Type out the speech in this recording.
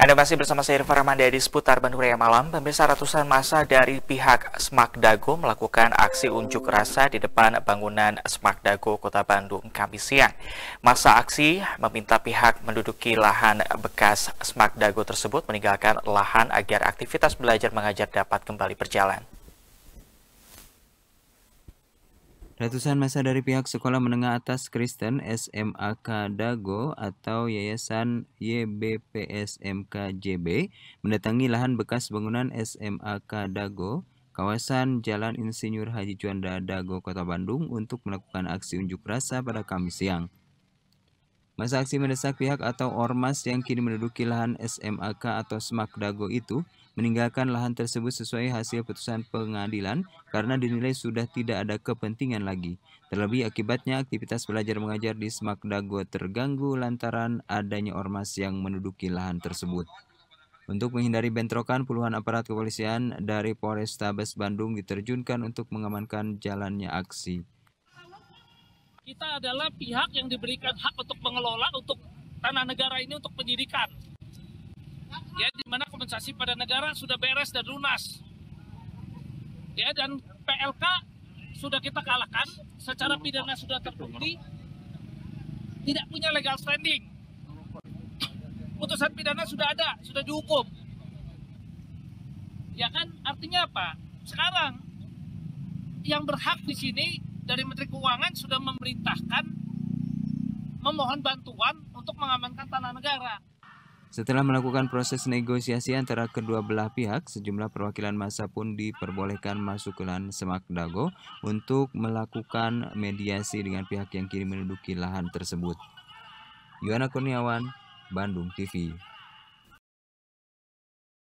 Anda masih bersama saya Irfan di seputar Bandung Raya Malam. Pemirsa ratusan masa dari pihak Smak Dago melakukan aksi unjuk rasa di depan bangunan Smak Dago Kota Bandung Kamis siang. Masa aksi meminta pihak menduduki lahan bekas Smak Dago tersebut meninggalkan lahan agar aktivitas belajar mengajar dapat kembali berjalan. Ratusan masa dari pihak Sekolah Menengah Atas Kristen SMA Dago atau Yayasan YBPSMKJB mendatangi lahan bekas bangunan SMA Dago, kawasan Jalan Insinyur Haji Juanda Dago, Kota Bandung untuk melakukan aksi unjuk rasa pada Kamis siang. Masa aksi mendesak pihak atau ormas yang kini menduduki lahan SMAK atau dago itu meninggalkan lahan tersebut sesuai hasil putusan pengadilan karena dinilai sudah tidak ada kepentingan lagi. Terlebih akibatnya aktivitas belajar mengajar di dago terganggu lantaran adanya ormas yang menduduki lahan tersebut. Untuk menghindari bentrokan, puluhan aparat kepolisian dari Polrestabes Bandung diterjunkan untuk mengamankan jalannya aksi. Kita adalah pihak yang diberikan hak untuk mengelola untuk tanah negara ini untuk pendidikan. Ya, di mana kompensasi pada negara sudah beres dan lunas. Ya, dan PLK sudah kita kalahkan, secara pidana sudah terbukti, tidak punya legal standing. Putusan pidana sudah ada, sudah dihukum. Ya kan, artinya apa? Sekarang yang berhak di sini dari Menteri Keuangan sudah memerintahkan memohon bantuan untuk mengamankan tanah negara. Setelah melakukan proses negosiasi antara kedua belah pihak, sejumlah perwakilan masa pun diperbolehkan masuk ke lahan Semak Dago untuk melakukan mediasi dengan pihak yang kini menduduki lahan tersebut. Yuana Kurniawan, Bandung TV.